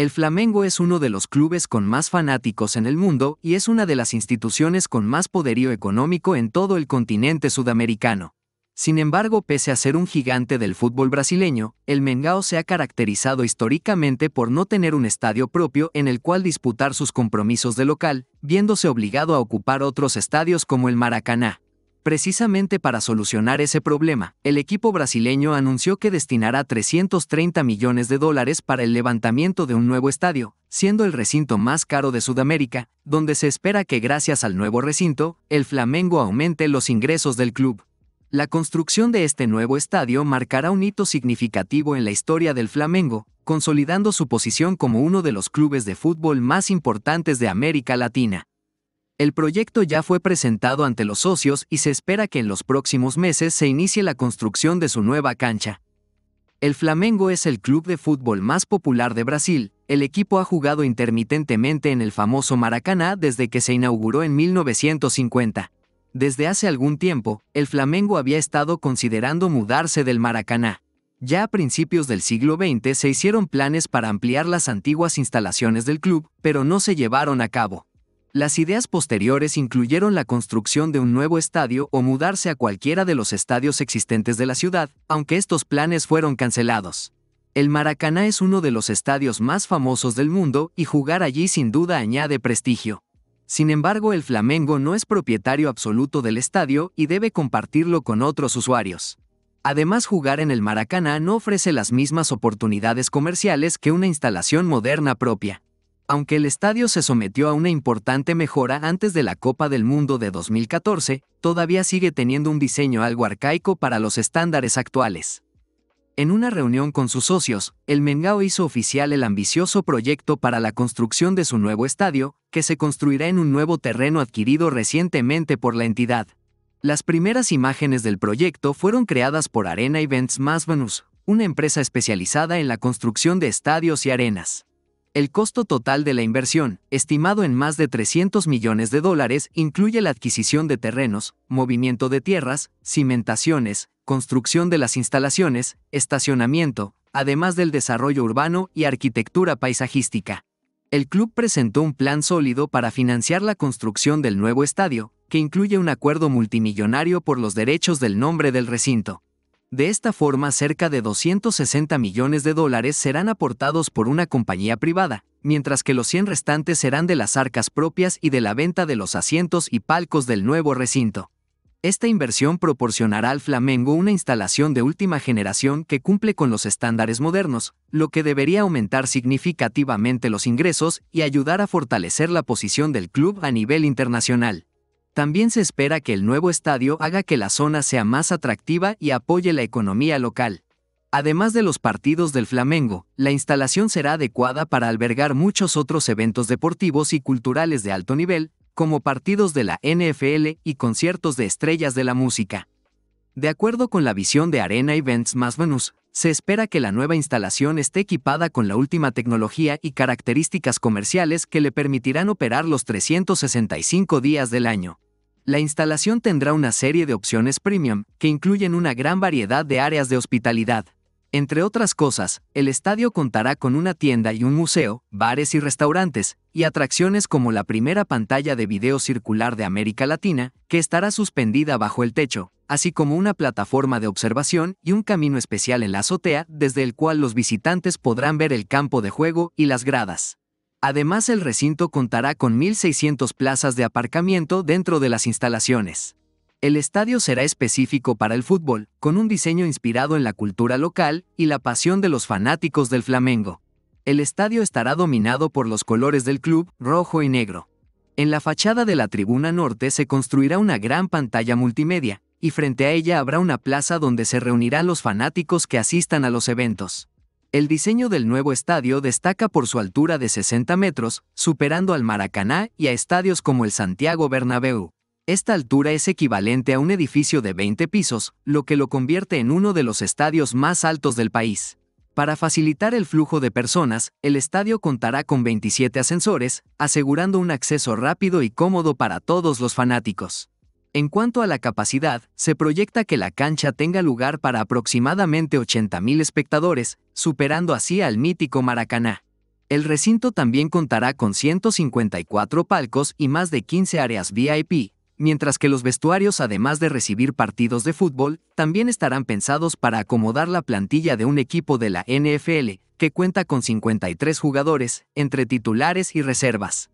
El Flamengo es uno de los clubes con más fanáticos en el mundo y es una de las instituciones con más poderío económico en todo el continente sudamericano. Sin embargo, pese a ser un gigante del fútbol brasileño, el Mengao se ha caracterizado históricamente por no tener un estadio propio en el cual disputar sus compromisos de local, viéndose obligado a ocupar otros estadios como el Maracaná. Precisamente para solucionar ese problema, el equipo brasileño anunció que destinará 330 millones de dólares para el levantamiento de un nuevo estadio, siendo el recinto más caro de Sudamérica, donde se espera que gracias al nuevo recinto, el Flamengo aumente los ingresos del club. La construcción de este nuevo estadio marcará un hito significativo en la historia del Flamengo, consolidando su posición como uno de los clubes de fútbol más importantes de América Latina. El proyecto ya fue presentado ante los socios y se espera que en los próximos meses se inicie la construcción de su nueva cancha. El Flamengo es el club de fútbol más popular de Brasil. El equipo ha jugado intermitentemente en el famoso Maracaná desde que se inauguró en 1950. Desde hace algún tiempo, el Flamengo había estado considerando mudarse del Maracaná. Ya a principios del siglo XX se hicieron planes para ampliar las antiguas instalaciones del club, pero no se llevaron a cabo. Las ideas posteriores incluyeron la construcción de un nuevo estadio o mudarse a cualquiera de los estadios existentes de la ciudad, aunque estos planes fueron cancelados. El Maracaná es uno de los estadios más famosos del mundo y jugar allí sin duda añade prestigio. Sin embargo, el Flamengo no es propietario absoluto del estadio y debe compartirlo con otros usuarios. Además, jugar en el Maracaná no ofrece las mismas oportunidades comerciales que una instalación moderna propia. Aunque el estadio se sometió a una importante mejora antes de la Copa del Mundo de 2014, todavía sigue teniendo un diseño algo arcaico para los estándares actuales. En una reunión con sus socios, el Mengao hizo oficial el ambicioso proyecto para la construcción de su nuevo estadio, que se construirá en un nuevo terreno adquirido recientemente por la entidad. Las primeras imágenes del proyecto fueron creadas por Arena Events Más una empresa especializada en la construcción de estadios y arenas. El costo total de la inversión, estimado en más de 300 millones de dólares, incluye la adquisición de terrenos, movimiento de tierras, cimentaciones, construcción de las instalaciones, estacionamiento, además del desarrollo urbano y arquitectura paisajística. El club presentó un plan sólido para financiar la construcción del nuevo estadio, que incluye un acuerdo multimillonario por los derechos del nombre del recinto. De esta forma, cerca de 260 millones de dólares serán aportados por una compañía privada, mientras que los 100 restantes serán de las arcas propias y de la venta de los asientos y palcos del nuevo recinto. Esta inversión proporcionará al Flamengo una instalación de última generación que cumple con los estándares modernos, lo que debería aumentar significativamente los ingresos y ayudar a fortalecer la posición del club a nivel internacional. También se espera que el nuevo estadio haga que la zona sea más atractiva y apoye la economía local. Además de los partidos del Flamengo, la instalación será adecuada para albergar muchos otros eventos deportivos y culturales de alto nivel, como partidos de la NFL y conciertos de estrellas de la música. De acuerdo con la visión de Arena Events Más Venus, se espera que la nueva instalación esté equipada con la última tecnología y características comerciales que le permitirán operar los 365 días del año. La instalación tendrá una serie de opciones premium, que incluyen una gran variedad de áreas de hospitalidad. Entre otras cosas, el estadio contará con una tienda y un museo, bares y restaurantes, y atracciones como la primera pantalla de video circular de América Latina, que estará suspendida bajo el techo, así como una plataforma de observación y un camino especial en la azotea desde el cual los visitantes podrán ver el campo de juego y las gradas. Además, el recinto contará con 1.600 plazas de aparcamiento dentro de las instalaciones. El estadio será específico para el fútbol, con un diseño inspirado en la cultura local y la pasión de los fanáticos del Flamengo. El estadio estará dominado por los colores del club, rojo y negro. En la fachada de la tribuna norte se construirá una gran pantalla multimedia, y frente a ella habrá una plaza donde se reunirán los fanáticos que asistan a los eventos. El diseño del nuevo estadio destaca por su altura de 60 metros, superando al Maracaná y a estadios como el Santiago Bernabéu. Esta altura es equivalente a un edificio de 20 pisos, lo que lo convierte en uno de los estadios más altos del país. Para facilitar el flujo de personas, el estadio contará con 27 ascensores, asegurando un acceso rápido y cómodo para todos los fanáticos. En cuanto a la capacidad, se proyecta que la cancha tenga lugar para aproximadamente 80.000 espectadores, superando así al mítico Maracaná. El recinto también contará con 154 palcos y más de 15 áreas VIP, mientras que los vestuarios, además de recibir partidos de fútbol, también estarán pensados para acomodar la plantilla de un equipo de la NFL, que cuenta con 53 jugadores, entre titulares y reservas.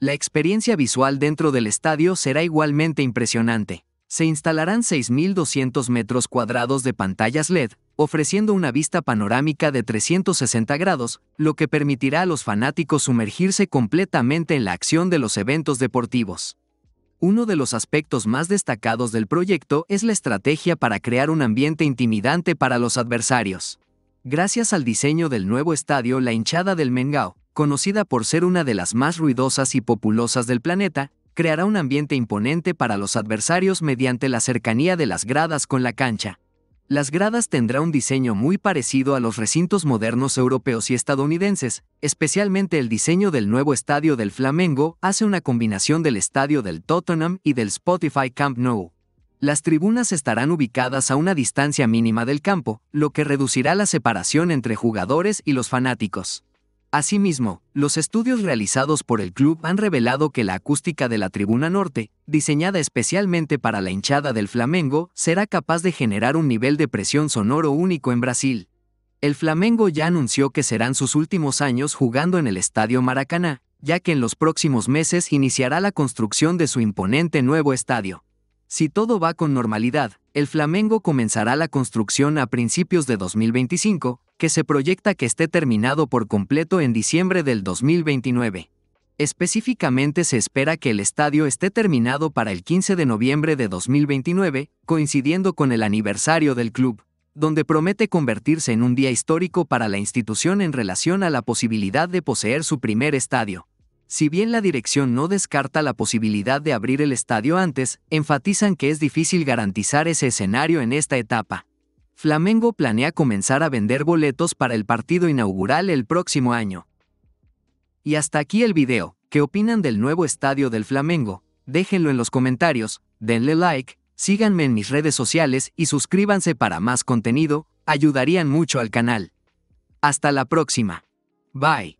La experiencia visual dentro del estadio será igualmente impresionante. Se instalarán 6.200 metros cuadrados de pantallas LED, ofreciendo una vista panorámica de 360 grados, lo que permitirá a los fanáticos sumergirse completamente en la acción de los eventos deportivos. Uno de los aspectos más destacados del proyecto es la estrategia para crear un ambiente intimidante para los adversarios. Gracias al diseño del nuevo estadio, la hinchada del Mengao conocida por ser una de las más ruidosas y populosas del planeta, creará un ambiente imponente para los adversarios mediante la cercanía de las gradas con la cancha. Las gradas tendrá un diseño muy parecido a los recintos modernos europeos y estadounidenses, especialmente el diseño del nuevo estadio del Flamengo hace una combinación del estadio del Tottenham y del Spotify Camp Nou. Las tribunas estarán ubicadas a una distancia mínima del campo, lo que reducirá la separación entre jugadores y los fanáticos. Asimismo, los estudios realizados por el club han revelado que la acústica de la tribuna norte, diseñada especialmente para la hinchada del Flamengo, será capaz de generar un nivel de presión sonoro único en Brasil. El Flamengo ya anunció que serán sus últimos años jugando en el Estadio Maracaná, ya que en los próximos meses iniciará la construcción de su imponente nuevo estadio. Si todo va con normalidad, el Flamengo comenzará la construcción a principios de 2025, que se proyecta que esté terminado por completo en diciembre del 2029. Específicamente se espera que el estadio esté terminado para el 15 de noviembre de 2029, coincidiendo con el aniversario del club, donde promete convertirse en un día histórico para la institución en relación a la posibilidad de poseer su primer estadio. Si bien la dirección no descarta la posibilidad de abrir el estadio antes, enfatizan que es difícil garantizar ese escenario en esta etapa. Flamengo planea comenzar a vender boletos para el partido inaugural el próximo año. Y hasta aquí el video. ¿Qué opinan del nuevo estadio del Flamengo? Déjenlo en los comentarios, denle like, síganme en mis redes sociales y suscríbanse para más contenido, ayudarían mucho al canal. Hasta la próxima. Bye.